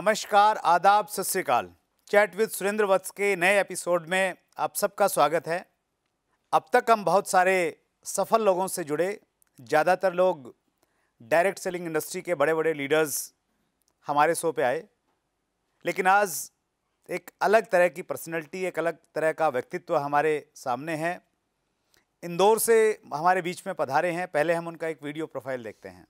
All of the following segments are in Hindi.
नमस्कार आदाब सत श्रीकाल चैट विद सुरेंद्र वत्स के नए एपिसोड में आप सबका स्वागत है अब तक हम बहुत सारे सफल लोगों से जुड़े ज़्यादातर लोग डायरेक्ट सेलिंग इंडस्ट्री के बड़े बड़े लीडर्स हमारे शो पे आए लेकिन आज एक अलग तरह की पर्सनैलिटी एक अलग तरह का व्यक्तित्व हमारे सामने है इंदौर से हमारे बीच में पधारे हैं पहले हम उनका एक वीडियो प्रोफाइल देखते हैं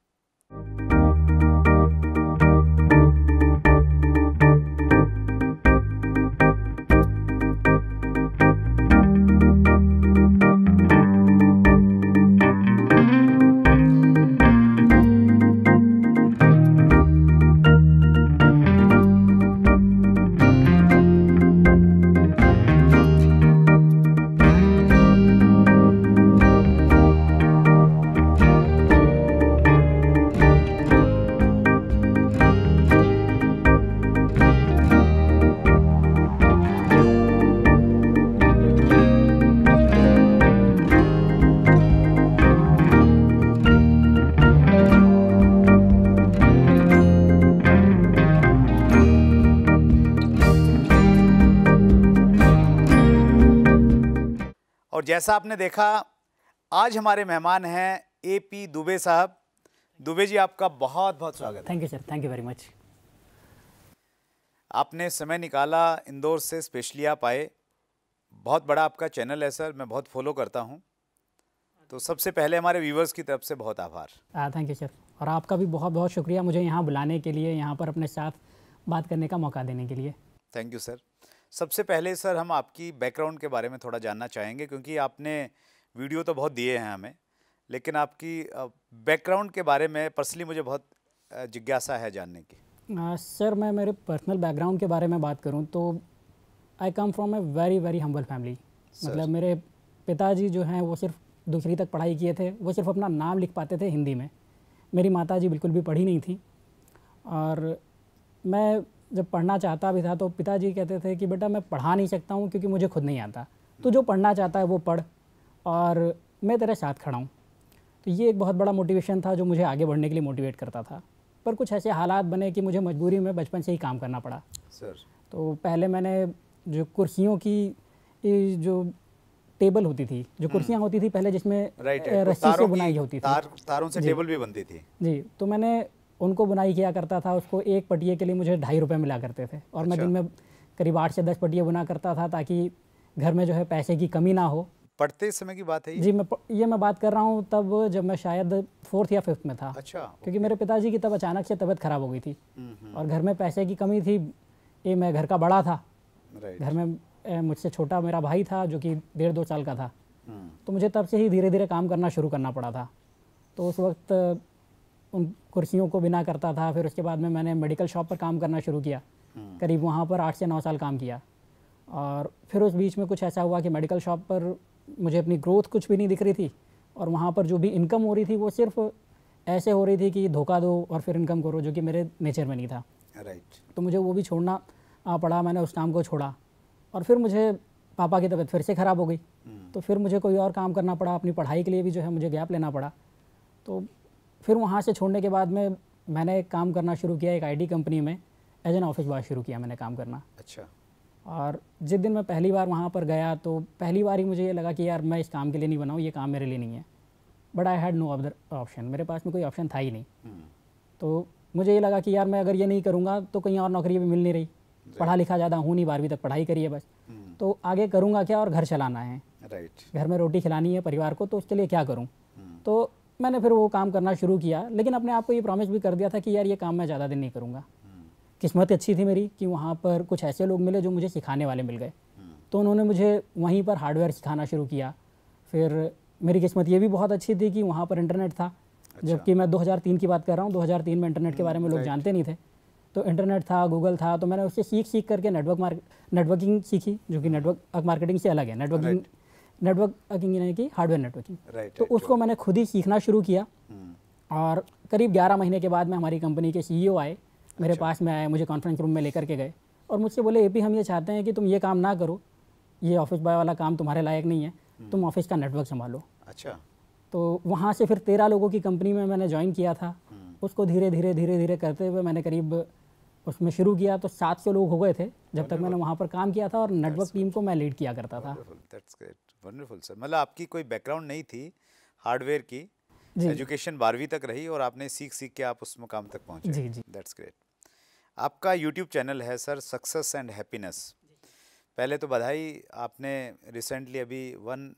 जैसा आपने देखा आज हमारे मेहमान हैं ए पी दुबे साहब दुबे जी आपका बहुत बहुत स्वागत thank you sir thank you very much आपने समय निकाला इंदौर से स्पेशली आप आए बहुत बड़ा आपका चैनल है सर मैं बहुत फॉलो करता हूँ तो सबसे पहले हमारे व्यूवर्स की तरफ से बहुत आभार थैंक यू सर और आपका भी बहुत बहुत शुक्रिया मुझे यहाँ बुलाने के लिए यहाँ पर अपने साथ बात करने का मौका देने के लिए थैंक यू सर सबसे पहले सर हम आपकी बैकग्राउंड के बारे में थोड़ा जानना चाहेंगे क्योंकि आपने वीडियो तो बहुत दिए हैं हमें लेकिन आपकी बैकग्राउंड के बारे में पर्सनली मुझे बहुत जिज्ञासा है जानने की सर मैं मेरे पर्सनल बैकग्राउंड के बारे में बात करूँ तो I come from a very very humble family मतलब मेरे पिताजी जो हैं वो सिर्फ दूसरी तक पढ़ाई किए थे वो सिर्फ अपना नाम लिख पाते थे हिंदी में मेरी माता जी बिल्कुल भी पढ़ी नहीं थी और मैं जब पढ़ना चाहता भी था तो पिताजी कहते थे कि बेटा मैं पढ़ा नहीं सकता हूँ क्योंकि मुझे खुद नहीं आता तो जो पढ़ना चाहता है वो पढ़ और मैं तेरे साथ खड़ा हूँ तो ये एक बहुत बड़ा मोटिवेशन था जो मुझे आगे बढ़ने के लिए मोटिवेट करता था पर कुछ ऐसे हालात बने कि मुझे मजबूरी में बचपन से ही काम करना पड़ा सर तो पहले मैंने जो कुर्सियों की जो टेबल होती थी जो हम्म। कुर्सियाँ होती थी पहले जिसमें रस्सी से बुनाई होती थी तार, तारों से टेबल भी बनती थी जी तो मैंने उनको बुनाई किया करता था उसको एक पटिए के लिए मुझे ढाई रुपये मिला करते थे और अच्छा। मैं दिन में करीब आठ से दस पटिए बुना करता था ताकि घर में जो है पैसे की कमी ना हो पढ़ते समय की बात है ये? जी मैं ये मैं बात कर रहा हूँ तब जब मैं शायद फोर्थ या फिफ्थ में था अच्छा क्योंकि मेरे पिताजी की तब अचानक से तबीयत खराब हो गई थी और घर में पैसे की कमी थी ये मैं घर का बड़ा था घर में मुझसे छोटा मेरा भाई था जो कि डेढ़ दो साल का था हम्म। तो मुझे तब से ही धीरे धीरे काम करना शुरू करना पड़ा था तो उस वक्त उन कुर्सियों को बिना करता था फिर उसके बाद में मैंने मेडिकल शॉप पर काम करना शुरू किया हम्म। करीब वहाँ पर आठ से नौ साल काम किया और फिर उस बीच में कुछ ऐसा हुआ कि मेडिकल शॉप पर मुझे अपनी ग्रोथ कुछ भी नहीं दिख रही थी और वहाँ पर जो भी इनकम हो रही थी वो सिर्फ ऐसे हो रही थी कि धोखा दो और फिर इनकम करो जो कि मेरे नेचर में नहीं था राइट right. तो मुझे वो भी छोड़ना पड़ा मैंने उस काम को छोड़ा और फिर मुझे पापा की तबीयत फिर से ख़राब हो गई hmm. तो फिर मुझे कोई और काम करना पड़ा अपनी पढ़ाई के लिए भी जो है मुझे गैप लेना पड़ा तो फिर वहाँ से छोड़ने के बाद में मैंने काम करना शुरू किया एक आईटी कंपनी में एज एन ऑफिस बॉय शुरू किया मैंने काम करना अच्छा और जिस दिन मैं पहली बार वहाँ पर गया तो पहली बार ही मुझे ये लगा कि यार मैं इस काम के लिए नहीं बनाऊँ ये काम मेरे लिए नहीं है but I had no other option मेरे पास में कोई ऑप्शन था ही नहीं हम्म। तो मुझे ये लगा कि यार मैं अगर ये नहीं करूँगा तो कहीं और नौकरी भी मिल नहीं रही पढ़ा लिखा ज़्यादा हूँ नहीं बारहवीं तक पढ़ाई करी है बस हम्म। तो आगे करूँगा क्या और घर चलाना है घर में रोटी खिलानी है परिवार को तो उसके लिए क्या करूँ हम्म। तो मैंने फिर वो काम करना शुरू किया लेकिन अपने आप को ये प्रॉमिस भी कर दिया था कि यार ये काम मैं ज़्यादा दिन नहीं करूँगा हम्म। किस्मत अच्छी थी मेरी कि वहाँ पर कुछ ऐसे लोग मिले जो मुझे सिखाने वाले मिल गए हम्म। तो उन्होंने मुझे वहीं पर हार्डवेयर सिखाना शुरू किया फिर मेरी किस्मत ये भी बहुत अच्छी थी कि वहाँ पर इंटरनेट था अच्छा। जबकि मैं 2003 की बात कर रहा हूँ 2003 में इंटरनेट के बारे में लोग हम्म, जानते नहीं थे तो इंटरनेट था गूगल था तो मैंने उससे सीख सीख करके नेटवर्क मार्क नेटवर्किंग सीखी जो कि नेटवर्क मार्केटिंग से अलग है नेटवर्किंग नेटवर्किंग यानी कि हार्डवेयर नेटवर्किंग right, तो right, उसको right. मैंने खुद ही सीखना शुरू किया hmm. और करीब 11 महीने के बाद में हमारी कंपनी के सीईओ e आए अच्छा। मेरे पास में आए मुझे कॉन्फ्रेंस रूम में लेकर के गए और मुझसे बोले ए हम ये चाहते हैं कि तुम ये काम ना करो ये ऑफिस बॉय वाला काम तुम्हारे लायक नहीं है hmm. तुम ऑफिस का नेटवर्क संभालो अच्छा तो वहाँ से फिर तेरह लोगों की कंपनी में मैंने ज्वाइन किया था हम्म। उसको धीरे धीरे धीरे धीरे करते हुए मैंने करीब उसमें शुरू किया तो सात सौ लोग हो गए थे जब तक मैंने वहाँ पर काम किया था और नेटवर्क टीम को मैं लीड किया करता था वंडरफुल सर मतलब आपकी कोई बैकग्राउंड नहीं थी हार्डवेयर की एजुकेशन बारहवीं तक रही और आपने सीख सीख के आप उस मुकाम तक पहुंचे जी जी दैट्स ग्रेट आपका यूट्यूब चैनल है सर सक्सेस एंड हैप्पीनेस पहले तो बधाई आपने रिसेंटली अभी वन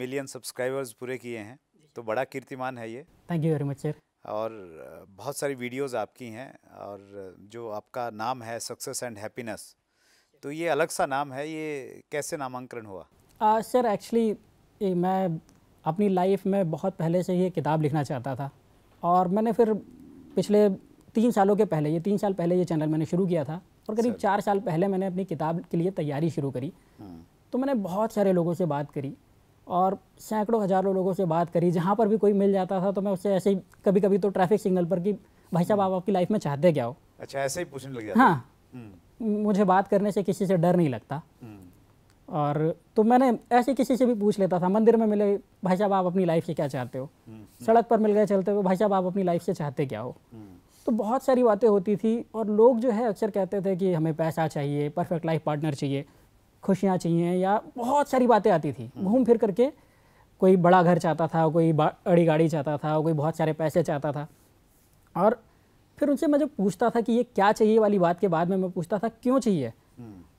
मिलियन सब्सक्राइबर्स पूरे किए हैं तो बड़ा कीर्तिमान है ये thank you very much sir और बहुत सारी वीडियोस आपकी हैं और जो आपका नाम है सक्सेस एंड हैप्पीनेस तो ये अलग सा नाम है ये कैसे नामांकन हुआ सर एक्चुअली मैं अपनी लाइफ में बहुत पहले से ये किताब लिखना चाहता था और मैंने फिर पिछले तीन सालों के पहले ये तीन साल पहले ये चैनल मैंने शुरू किया था और करीब चार साल पहले मैंने अपनी किताब के लिए तैयारी शुरू करी हाँ। तो मैंने बहुत सारे लोगों से बात करी और सैकड़ों हज़ारों लोगों से बात करी जहाँ पर भी कोई मिल जाता था तो मैं उससे ऐसे ही कभी कभी तो ट्रैफिक सिग्नल पर कि भाई साहब आप हाँ। आपकी लाइफ में चाहते क्या हो अच्छा ऐसे ही पूछने लग जाता हाँ हम्म। मुझे बात करने से किसी से डर नहीं लगता हम्म। और तो मैंने ऐसे किसी से भी पूछ लेता था मंदिर में मिले भाई साहब आप अपनी लाइफ से क्या चाहते हो हम्म, हम्म। सड़क पर मिल गए चलते हुए भाई साहब आप अपनी लाइफ से चाहते क्या हो हम्म। तो बहुत सारी बातें होती थी और लोग जो है अक्सर कहते थे कि हमें पैसा चाहिए परफेक्ट लाइफ पार्टनर चाहिए खुशियाँ चाहिए या बहुत सारी बातें आती थी घूम फिर करके कोई बड़ा घर चाहता था कोई बड़ी गाड़ी चाहता था कोई बहुत सारे पैसे चाहता था और फिर उनसे मैं जब पूछता था कि ये क्या चाहिए वाली बात के बाद में मैं पूछता था क्यों चाहिए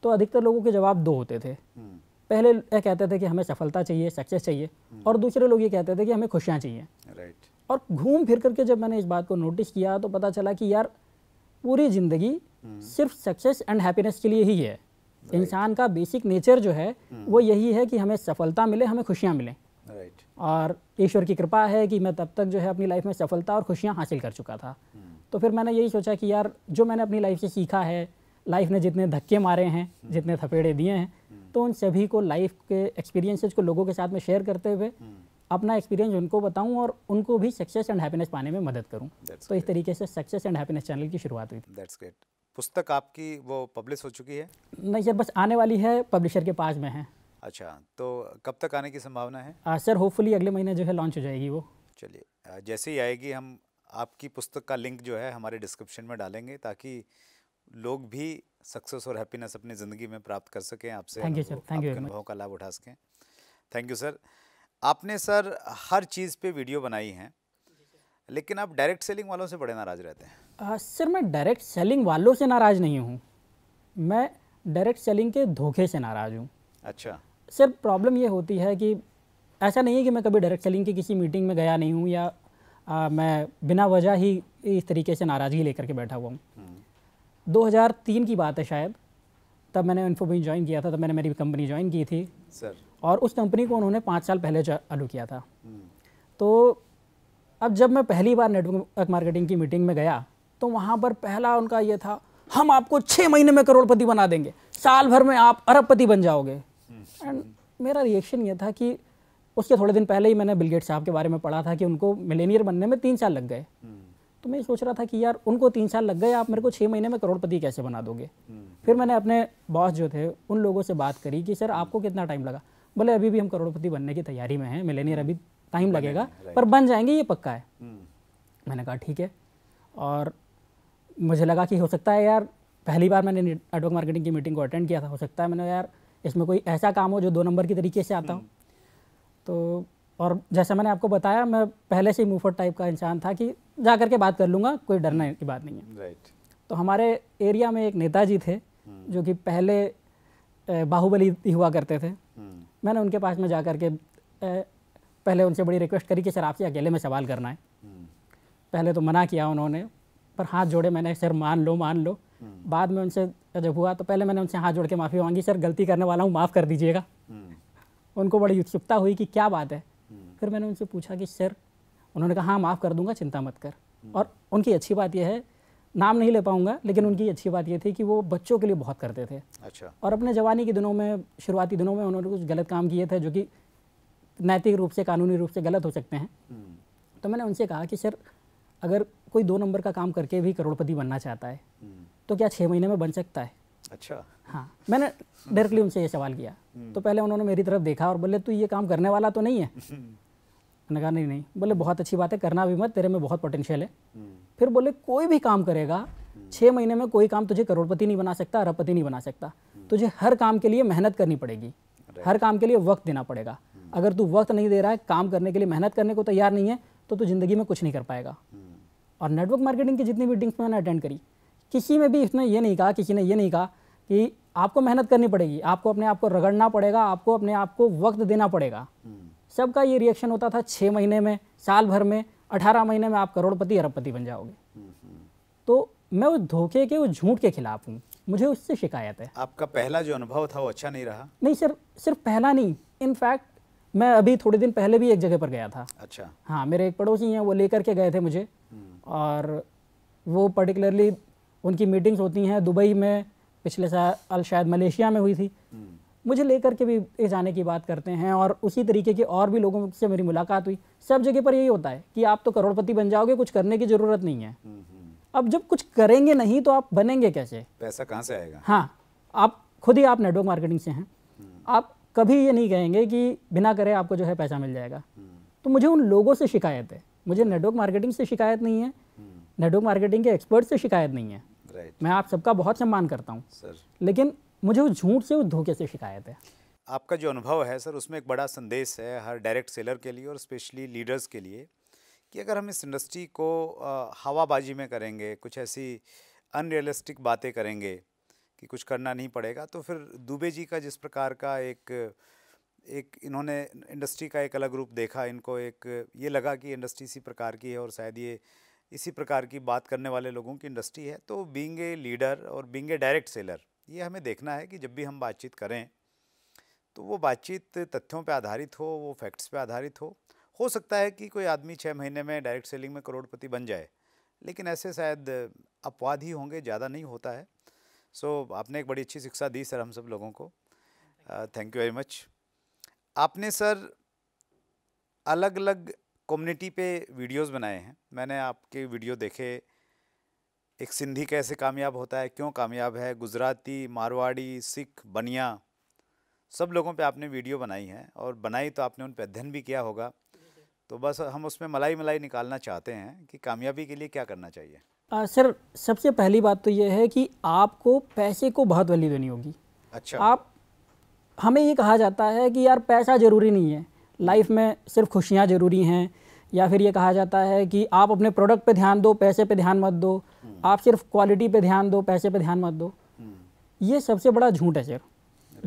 तो अधिकतर लोगों के जवाब दो होते थे हम्म। पहले यह कहते थे कि हमें सफलता चाहिए सक्सेस चाहिए हम्म। और दूसरे लोग ये कहते थे कि हमें खुशियाँ चाहिए राइट और घूम फिर करके जब मैंने इस बात को नोटिस किया तो पता चला कि यार पूरी ज़िंदगी हम्म। सिर्फ सक्सेस एंड हैप्पीनेस के लिए ही है इंसान का बेसिक नेचर जो है वो यही है कि हमें सफलता मिले हमें खुशियाँ मिलें राइट और ईश्वर की कृपा है कि मैं तब तक जो है अपनी लाइफ में सफलता और खुशियाँ हासिल कर चुका था तो फिर मैंने यही सोचा कि यार जो मैंने अपनी लाइफ से सीखा है लाइफ ने जितने धक्के मारे हैं हम्म। जितने थपेड़े दिए हैं हम्म। तो उन सभी को लाइफ के एक्सपीरियंसेस को लोगों के साथ में शेयर करते हुए हम्म। अपना एक्सपीरियंस उनको बताऊं और उनको भी सक्सेस एंड हैप्पीनेस पाने में मदद करूं That's तो great. इस तरीके से सक्सेस एंड हैप्पीनेस चैनल की शुरुआत हुई दैट्स ग्रेट पुस्तक आपकी वो पब्लिश हो चुकी है नहीं सर बस आने वाली है पब्लिशर के पास में है अच्छा तो कब तक आने की संभावना है सर होपफुली अगले महीने जो है लॉन्च हो जाएगी वो चलिए जैसे ही आएगी हम आपकी पुस्तक का लिंक जो है हमारे डिस्क्रिप्शन में डालेंगे ताकि लोग भी सक्सेस और हैप्पीनेस अपनी ज़िंदगी में प्राप्त कर सकें आपसे अनुभव का लाभ उठा सकें थैंक यू सर आपने सर हर चीज़ पे वीडियो बनाई हैं लेकिन आप डायरेक्ट सेलिंग वालों से बड़े नाराज़ रहते हैं आ, सर मैं डायरेक्ट सेलिंग वालों से नाराज़ नहीं हूँ मैं डायरेक्ट सेलिंग के धोखे से नाराज़ हूँ अच्छा सर प्रॉब्लम ये होती है कि ऐसा नहीं है कि मैं कभी डायरेक्ट सेलिंग की किसी मीटिंग में गया नहीं हूँ या आ, मैं बिना वजह ही इस तरीके से नाराज़गी लेकर के बैठा हुआ हूँ हम्म। 2003 की बात है शायद तब मैंने इन्फोबीन ज्वाइन किया था तब मैंने मेरी कंपनी ज्वाइन की थी सर और उस कंपनी को उन्होंने पाँच साल पहले चालू किया था हम्म। तो अब जब मैं पहली बार नेटवर्क मार्केटिंग की मीटिंग में गया तो वहाँ पर पहला उनका ये था हम आपको छः महीने में करोड़पति बना देंगे साल भर में आप अरबपति बन जाओगे एंड हम्म। मेरा रिएक्शन ये था कि उसके थोड़े दिन पहले ही मैंने बिलगेट साहब के बारे में पढ़ा था कि उनको मिलेनियर बनने में तीन साल लग गए हम्म। तो मैं सोच रहा था कि यार उनको तीन साल लग गए आप मेरे को छः महीने में करोड़पति कैसे बना दोगे हम्म, हम्म। फिर मैंने अपने बॉस जो थे उन लोगों से बात करी कि सर आपको कितना टाइम लगा बोले अभी भी हम करोड़पति बनने की तैयारी में हैं मिलेनियर अभी टाइम लगेगा पर बन जाएंगे ये पक्का है हम्म। मैंने कहा ठीक है और मुझे लगा कि हो सकता है यार पहली बार मैंने नेटवर्क मार्केटिंग की मीटिंग को अटेंड किया था हो सकता है मैंने यार इसमें कोई ऐसा काम हो जो दो नंबर के तरीके से आता हो तो और जैसे मैंने आपको बताया मैं पहले से ही मुफट टाइप का इंसान था कि जा कर के बात कर लूँगा कोई डरने की बात नहीं है right. तो हमारे एरिया में एक नेताजी थे hmm. जो कि पहले बाहुबली हुआ करते थे hmm. मैंने उनके पास में जा कर के पहले उनसे बड़ी रिक्वेस्ट करी कि सर आपसे अकेले में सवाल करना है hmm. पहले तो मना किया उन्होंने पर हाथ जोड़े मैंने सर मान लो मान लो hmm. बाद में उनसे जब हुआ तो पहले मैंने उनसे हाथ जोड़ के माफ़ी मांगी सर गलती करने वाला हूँ माफ़ कर दीजिएगा hmm. उनको बड़ी उत्सुकता हुई कि क्या बात है फिर मैंने उनसे पूछा कि सर उन्होंने कहा हाँ माफ़ कर दूंगा चिंता मत कर और उनकी अच्छी बात यह है नाम नहीं ले पाऊंगा लेकिन उनकी अच्छी बात यह थी कि वो बच्चों के लिए बहुत करते थे अच्छा और अपने जवानी के दिनों में शुरुआती दिनों में उन्होंने कुछ गलत काम किए थे जो कि नैतिक रूप से कानूनी रूप से गलत हो सकते हैं हम्म। तो मैंने उनसे कहा कि सर अगर कोई दो नंबर का काम करके भी करोड़पति बनना चाहता है हम्म। तो क्या छः महीने में बन सकता है अच्छा हाँ मैंने डायरेक्टली उनसे ये सवाल किया हम्म। तो पहले उन्होंने मेरी तरफ देखा और बोले तू ये काम करने वाला तो नहीं है मैंने कहा नहीं नहीं बोले बहुत अच्छी बात है करना भी मत तेरे में बहुत पोटेंशियल है हम्म। फिर बोले कोई भी काम करेगा छः महीने में कोई काम तुझे करोड़पति नहीं बना सकता अरबपति नहीं बना सकता हम्म। तुझे हर काम के लिए मेहनत करनी पड़ेगी हर काम के लिए वक्त देना पड़ेगा हम्म। अगर तू वक्त नहीं दे रहा है काम करने के लिए मेहनत करने को तैयार नहीं है तो तू ज़िंदगी में कुछ नहीं कर पाएगा और नेटवर्क मार्केटिंग की जितनी मीटिंग्स मैंने अटेंड करी किसी में भी इसने ये नहीं कहा किसी ने ये नहीं कहा कि आपको मेहनत करनी पड़ेगी आपको अपने आप को रगड़ना पड़ेगा आपको अपने आप को वक्त देना पड़ेगा सबका ये रिएक्शन होता था छः महीने में साल भर में अठारह महीने में आप करोड़पति अरबपति बन जाओगे तो मैं उस धोखे के उस झूठ के खिलाफ हूँ मुझे उससे शिकायत है आपका पहला जो अनुभव था वो अच्छा नहीं रहा नहीं सर सिर्फ पहला नहीं इनफैक्ट मैं अभी थोड़े दिन पहले भी एक जगह पर गया था अच्छा हाँ मेरे एक पड़ोसी हैं वो लेकर के गए थे मुझे और वो पर्टिकुलरली उनकी मीटिंग्स होती हैं दुबई में पिछले साल शायद मलेशिया में हुई थी मुझे लेकर के भी जाने की बात करते हैं और उसी तरीके के और भी लोगों से मेरी मुलाकात हुई सब जगह पर यही होता है कि आप तो करोड़पति बन जाओगे कुछ करने की ज़रूरत नहीं है हम्म, हम्म। अब जब कुछ करेंगे नहीं तो आप बनेंगे कैसे पैसा कहाँ से आएगा हाँ आप खुद ही आप नेटवर्क मार्केटिंग से हैं हम्म। आप कभी ये नहीं कहेंगे कि बिना करे आपको जो है पैसा मिल जाएगा तो मुझे उन लोगों से शिकायत है मुझे नेटवर्क मार्केटिंग से शिकायत नहीं है नेटवर्क मार्केटिंग के एक्सपर्ट से शिकायत नहीं है मैं आप सबका बहुत सम्मान करता हूँ लेकिन मुझे वो झूठ से वो धोखे से शिकायत है आपका जो अनुभव है सर उसमें एक बड़ा संदेश है हर डायरेक्ट सेलर के लिए और स्पेशली लीडर्स के लिए कि अगर हम इस इंडस्ट्री को हवाबाजी में करेंगे कुछ ऐसी अनरियलिस्टिक बातें करेंगे कि कुछ करना नहीं पड़ेगा तो फिर दुबे जी का जिस प्रकार का एक एक इन्होंने इंडस्ट्री का एक अलग रूप देखा इनको एक ये लगा कि इंडस्ट्री इसी प्रकार की है और शायद ये इसी प्रकार की बात करने वाले लोगों की इंडस्ट्री है तो बींग ए लीडर और बींग ए डायरेक्ट सेलर ये हमें देखना है कि जब भी हम बातचीत करें तो वो बातचीत तथ्यों पे आधारित हो वो फैक्ट्स पे आधारित हो हो सकता है कि कोई आदमी छः महीने में डायरेक्ट सेलिंग में करोड़पति बन जाए लेकिन ऐसे शायद अपवाद ही होंगे ज़्यादा नहीं होता है सो so, आपने एक बड़ी अच्छी शिक्षा दी सर हम सब लोगों को थैंक यू वेरी मच आपने सर अलग अलग कम्युनिटी पे वीडियोस बनाए हैं मैंने आपके वीडियो देखे एक सिंधी कैसे कामयाब होता है क्यों कामयाब है गुजराती मारवाड़ी सिख बनिया सब लोगों पे आपने वीडियो बनाई है और बनाई तो आपने उन पर अध्ययन भी किया होगा तो बस हम उसमें मलाई मलाई निकालना चाहते हैं कि कामयाबी के लिए क्या करना चाहिए आ, सर सबसे पहली बात तो यह है कि आपको पैसे को बहुत वैल्यू देनी होगी अच्छा आप हमें ये कहा जाता है कि यार पैसा ज़रूरी नहीं है लाइफ में सिर्फ खुशियाँ ज़रूरी हैं या फिर ये कहा जाता है कि आप अपने प्रोडक्ट पे ध्यान दो पैसे पे ध्यान मत दो आप सिर्फ क्वालिटी पे ध्यान दो पैसे पे ध्यान मत दो हम्म। ये सबसे बड़ा झूठ है सर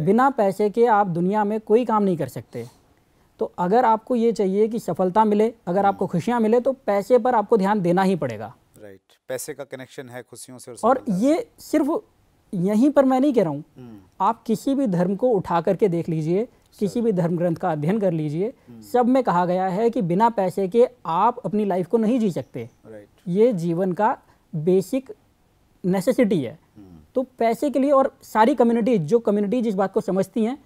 बिना पैसे के आप दुनिया में कोई काम नहीं कर सकते तो अगर आपको ये चाहिए कि सफलता मिले अगर आपको हम्म। खुशियाँ मिले तो पैसे पर आपको ध्यान देना ही पड़ेगा राइट पैसे का कनेक्शन है खुशियों से और, और ये सिर्फ यहीं पर मैं नहीं कह रहा हूँ हम्म। आप किसी भी धर्म को उठा करके देख लीजिए किसी भी धर्म ग्रंथ का अध्ययन कर लीजिए सब में कहा गया है कि बिना पैसे के आप अपनी लाइफ को नहीं जी सकते ये जीवन का बेसिक नेसेसिटी है तो पैसे के लिए और सारी कम्युनिटी जो कम्युनिटी इस बात को समझती हैं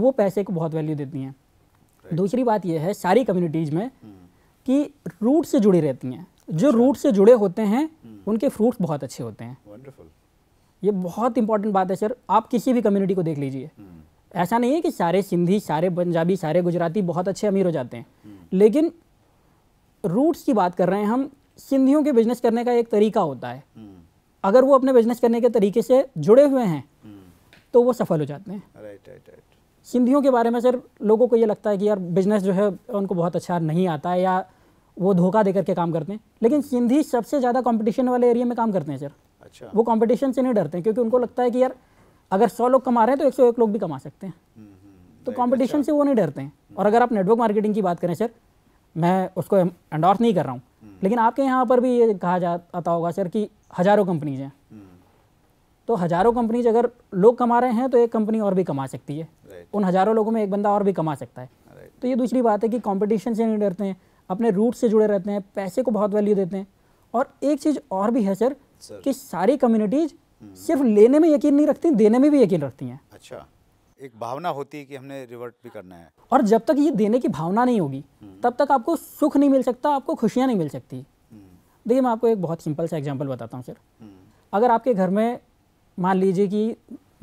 वो पैसे को बहुत वैल्यू देती हैं दूसरी बात यह है सारी कम्युनिटीज़ में hmm. कि रूट से जुड़ी रहती हैं जो रूट अच्छा। से जुड़े होते हैं hmm. उनके फ्रूट्स बहुत अच्छे होते हैं ये बहुत इंपॉर्टेंट बात है सर आप किसी भी कम्युनिटी को देख लीजिए hmm. ऐसा नहीं है कि सारे सिंधी सारे पंजाबी सारे गुजराती बहुत अच्छे अमीर हो जाते हैं लेकिन रूट्स की बात कर रहे हैं हम सिंधियों के बिजनेस करने का एक तरीका होता है हम्म। अगर वो अपने बिजनेस करने के तरीके से जुड़े हुए हैं हम्म। तो वो सफल हो जाते हैं राइट राइट राइट सिंधियों के बारे में सर लोगों को ये लगता है कि यार बिजनेस जो है उनको बहुत अच्छा नहीं आता है या वो धोखा दे करके काम करते हैं लेकिन हम्म। सिंधी सबसे ज़्यादा कंपटीशन वाले एरिया में काम करते हैं सर अच्छा वो कंपटीशन से नहीं डरते हैं क्योंकि उनको लगता है कि यार अगर सौ लोग कमा रहे हैं तो एक सौ एक लोग भी कमा सकते हैं तो कॉम्पिटिशन अच्छा। से वो नहीं डरते हैं और अगर आप नेटवर्क मार्केटिंग की बात करें सर मैं उसको एंडोर्स नहीं कर रहा हूँ हम्म। लेकिन आपके यहाँ पर भी ये कहा जाता होगा सर कि हज़ारों कंपनीज हैं हम्म। तो हज़ारों कंपनीज अगर लोग कमा रहे हैं तो एक कंपनी और भी कमा सकती है उन हज़ारों लोगों में एक बंदा और भी कमा सकता है तो ये दूसरी बात है कि कंपटीशन से नहीं डरते हैं अपने रूट से जुड़े रहते हैं पैसे को बहुत वैल्यू देते हैं और एक चीज़ और भी है सर, सर। कि सारी कम्युनिटीज़ हम्म। सिर्फ लेने में यकीन नहीं रखती देने में भी यकीन रखती हैं अच्छा एक भावना होती है कि हमने रिवर्ट भी करना है और जब तक ये देने की भावना नहीं होगी तब तक आपको सुख नहीं मिल सकता आपको खुशियाँ नहीं मिल सकती हम्म। देखिए मैं आपको एक बहुत सिंपल सा एग्जाम्पल बताता हूँ सर हम्म। अगर आपके घर में मान लीजिए कि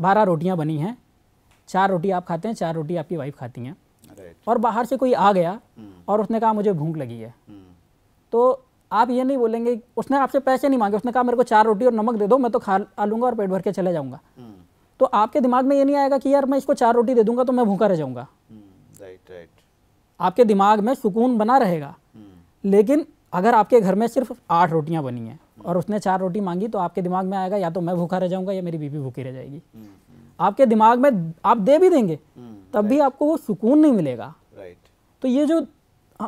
बारह रोटियाँ बनी हैं चार रोटी आप खाते हैं चार रोटी आपकी वाइफ खाती हैं और बाहर से कोई आ गया हम्म। और उसने कहा मुझे भूख लगी है तो आप ये नहीं बोलेंगे उसने आपसे पैसे नहीं मांगे उसने कहा मेरे को चार रोटी और नमक दे दो मैं तो खा लूँगा और पेट भर के चले जाऊँगा तो आपके दिमाग में ये नहीं आएगा कि यार मैं इसको चार रोटी दे दूंगा तो मैं भूखा रह जाऊंगा राइट हम्म, राइट आपके दिमाग में सुकून बना रहेगा हम्म। लेकिन अगर आपके घर में सिर्फ आठ रोटियां बनी हैं और उसने चार रोटी मांगी तो आपके दिमाग में आएगा या तो मैं भूखा रह जाऊंगा या मेरी बीबी भूखी रह जाएगी हम्म, आपके दिमाग में आप दे भी देंगे तब भी आपको वो सुकून नहीं मिलेगा तो ये जो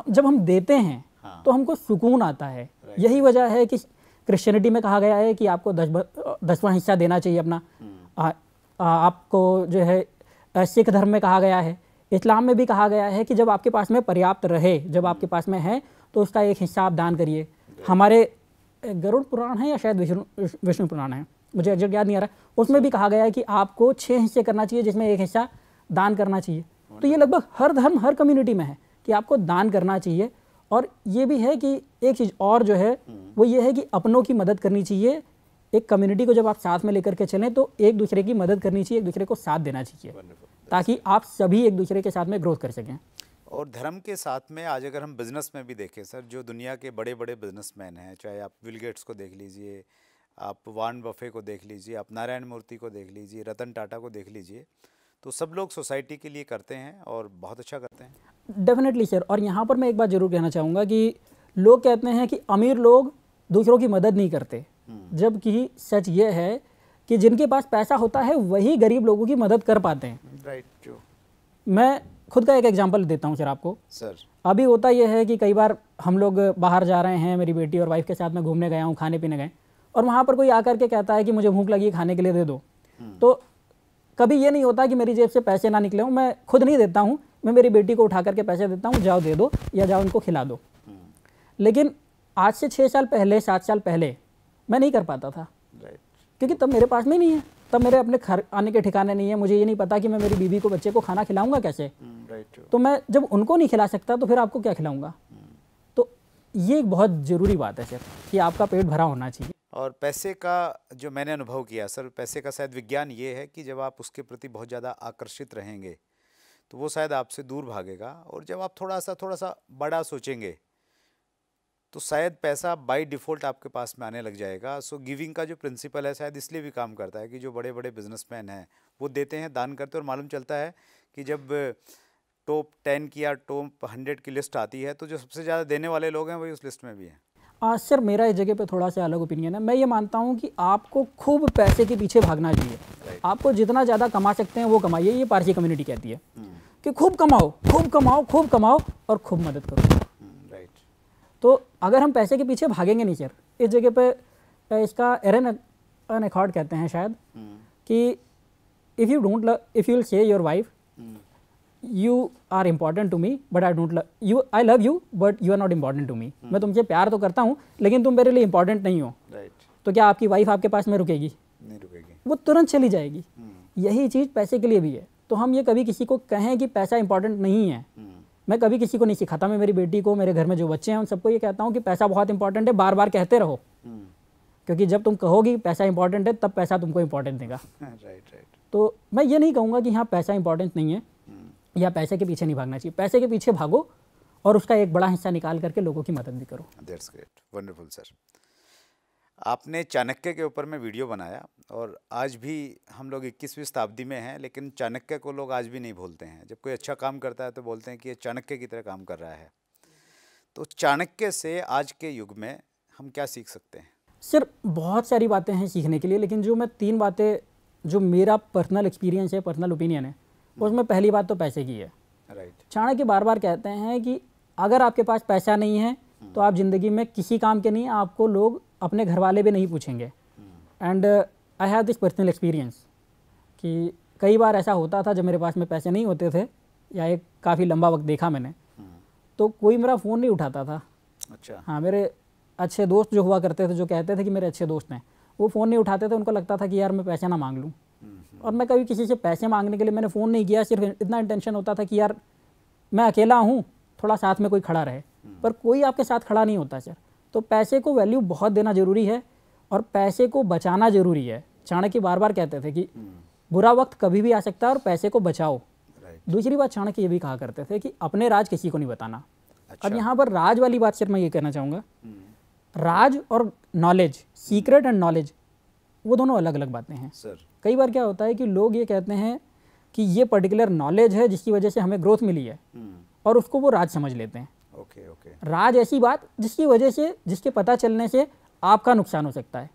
जब हम देते हैं हाँ। तो हमको सुकून आता है यही वजह है कि क्रिश्चियनिटी में कहा गया है कि आपको दसवा हिस्सा देना चाहिए अपना आपको जो है सिख धर्म में कहा गया है इस्लाम में भी कहा गया है कि जब आपके पास में पर्याप्त रहे जब आपके पास में है तो उसका एक हिस्सा आप दान करिए हमारे गरुड़ पुराण है या शायद विष्णु विष्णु पुराण है मुझे अजय याद नहीं आ रहा उसमें भी कहा गया है कि आपको छः हिस्से करना चाहिए जिसमें एक हिस्सा दान करना चाहिए तो ये लगभग हर धर्म हर कम्युनिटी में है कि आपको दान करना चाहिए और ये भी है कि एक चीज़ और जो है हम्म। वो ये है कि अपनों की मदद करनी चाहिए एक कम्युनिटी को जब आप साथ में लेकर के चलें तो एक दूसरे की मदद करनी चाहिए एक दूसरे को साथ देना चाहिए ताकि आप सभी एक दूसरे के साथ में ग्रोथ कर सकें और धर्म के साथ में आज अगर हम बिज़नेस में भी देखें सर जो दुनिया के बड़े बड़े बिजनेसमैन हैं चाहे आप विलगेट्स को देख लीजिए आप वान बफे को देख लीजिए आप नारायण मूर्ति को देख लीजिए रतन टाटा को देख लीजिए तो सब लोग सोसाइटी के लिए करते हैं और बहुत अच्छा करते हैं डेफिनेटली सर और यहाँ पर मैं एक बात ज़रूर कहना चाहूँगा कि लोग कहते हैं कि अमीर लोग दूसरों की मदद नहीं करते जबकि सच ये है कि जिनके पास पैसा होता है वही गरीब लोगों की मदद कर पाते हैं राइट right, मैं खुद का एक एग्जांपल देता हूँ सर आपको सर अभी होता यह है कि कई बार हम लोग बाहर जा रहे हैं मेरी बेटी और वाइफ के साथ मैं घूमने गया हूँ खाने पीने गए और वहाँ पर कोई आकर के कहता है कि मुझे भूख लगी खाने के लिए दे दो hmm. तो कभी ये नहीं होता कि मेरी जेब से पैसे ना निकले हूँ मैं खुद नहीं देता हूँ मैं मेरी बेटी को उठा करके पैसे देता हूँ जाओ दे दो या जाओ उनको खिला दो hmm. लेकिन आज से छः साल पहले सात साल पहले मैं नहीं कर पाता था क्योंकि तब मेरे पास में नहीं है तब मेरे अपने घर आने के ठिकाने नहीं है मुझे ये नहीं पता कि मैं मेरी बीबी को बच्चे को खाना खिलाऊंगा कैसे hmm, तो मैं जब उनको नहीं खिला सकता तो फिर आपको क्या खिलाऊंगा hmm. तो ये एक बहुत ज़रूरी बात है सर कि आपका पेट भरा होना चाहिए और पैसे का जो मैंने अनुभव किया सर पैसे का शायद विज्ञान ये है कि जब आप उसके प्रति बहुत ज़्यादा आकर्षित रहेंगे तो वो शायद आपसे दूर भागेगा और जब आप थोड़ा सा थोड़ा सा बड़ा सोचेंगे तो शायद पैसा बाय डिफ़ॉल्ट आपके पास में आने लग जाएगा सो गिविंग का जो प्रिंसिपल है शायद इसलिए भी काम करता है कि जो बड़े बड़े बिजनेसमैन हैं वो देते हैं दान करते हैं और मालूम चलता है कि जब टॉप टेन की या टॉप हंड्रेड की लिस्ट आती है तो जो सबसे ज़्यादा देने वाले लोग हैं वही उस लिस्ट में भी हैं आज सर मेरा इस जगह पे थोड़ा सा अलग ओपिनियन है मैं ये मानता हूँ कि आपको खूब पैसे के पीछे भागना चाहिए आपको जितना ज़्यादा कमा सकते हैं वो कमाइए ये पारसी कम्युनिटी कहती है hmm. कि खूब कमाओ खूब कमाओ खूब कमाओ और खूब मदद करो राइट hmm, तो अगर हम पैसे के पीछे भागेंगे नहीं सर इस जगह पे इसका एरन अनखॉर्ड कहते हैं शायद हम्म। कि if you don't if you say your wife you are important to me but I don't you I love you but you are not important to me मैं तुमसे प्यार तो करता हूँ लेकिन तुम मेरे लिए इम्पॉर्टेंट नहीं हो right. तो क्या आपकी वाइफ आपके पास में रुकेगी नहीं रुकेगी वो तुरंत चली जाएगी hmm. यही चीज़ पैसे के लिए भी है तो हम ये कभी किसी को कहें कि पैसा इंपॉर्टेंट नहीं है hmm. मैं कभी किसी को नहीं सिखाता मैं मेरी बेटी को मेरे घर में जो बच्चे हैं उन सबको ये कहता हूँ कि पैसा बहुत इंपॉर्टेंट है बार बार कहते रहो हम्म। क्योंकि जब तुम कहोगी पैसा इंपॉर्टेंट है तब पैसा तुमको इंपॉर्टेंट देगा राइट राइट तो मैं ये नहीं कहूँगा कि हाँ पैसा इंपॉर्टेंट नहीं है हम्म। या पैसे के पीछे नहीं भागना चाहिए पैसे के पीछे भागो और उसका एक बड़ा हिस्सा निकाल करके लोगों की मदद भी करो दैट्स ग्रेट वंडरफुल सर आपने चाणक्य के ऊपर में वीडियो बनाया और आज भी हम लोग इक्कीसवीं शताब्दी में हैं लेकिन चाणक्य को लोग आज भी नहीं भूलते हैं जब कोई अच्छा काम करता है तो बोलते हैं कि ये चाणक्य की तरह काम कर रहा है तो चाणक्य से आज के युग में हम क्या सीख सकते हैं सर बहुत सारी बातें हैं सीखने के लिए लेकिन जो मैं तीन बातें जो मेरा पर्सनल एक्सपीरियंस है पर्सनल ओपिनियन है हम्म। उसमें पहली बात तो पैसे की है राइट चाणक्य बार बार कहते हैं कि अगर आपके पास पैसा नहीं है हम्म। तो आप ज़िंदगी में किसी काम के नहीं आपको लोग अपने घर वाले भी नहीं पूछेंगे and I have this personal experience कि कई बार ऐसा होता था जब मेरे पास में पैसे नहीं होते थे या एक काफ़ी लंबा वक्त देखा मैंने तो कोई मेरा फ़ोन नहीं उठाता था अच्छा हाँ मेरे अच्छे दोस्त जो हुआ करते थे जो कहते थे कि मेरे अच्छे दोस्त हैं वो फ़ोन नहीं उठाते थे उनको लगता था कि यार मैं पैसे ना मांग लूँ हम्म। और मैं कभी किसी से पैसे मांगने के लिए मैंने फ़ोन नहीं किया सिर्फ इतना इंटेंशन होता था कि यार मैं अकेला हूँ थोड़ा साथ में कोई खड़ा रहे हम्म। पर कोई आपके साथ खड़ा नहीं होता सर तो पैसे को वैल्यू बहुत देना जरूरी है और पैसे को बचाना जरूरी है चाणक्य बार बार कहते थे कि हम्म। बुरा वक्त कभी भी आ सकता है और पैसे को बचाओ दूसरी बात चाणक्य ये भी कहा करते थे कि अपने राज किसी को नहीं बताना अच्छा। अब यहाँ पर राज वाली बात सिर्फ मैं ये कहना चाहूँगा हम्म। राज और नॉलेज सीक्रेट एंड नॉलेज वो दोनों अलग अलग बातें हैं सर कई बार क्या होता है कि लोग ये कहते हैं कि ये पर्टिकुलर नॉलेज है जिसकी वजह से हमें ग्रोथ मिली है हम्म। और उसको वो राज समझ लेते हैं ओके ओके राज ऐसी बात जिसकी वजह से जिसके पता चलने से आपका नुकसान हो सकता है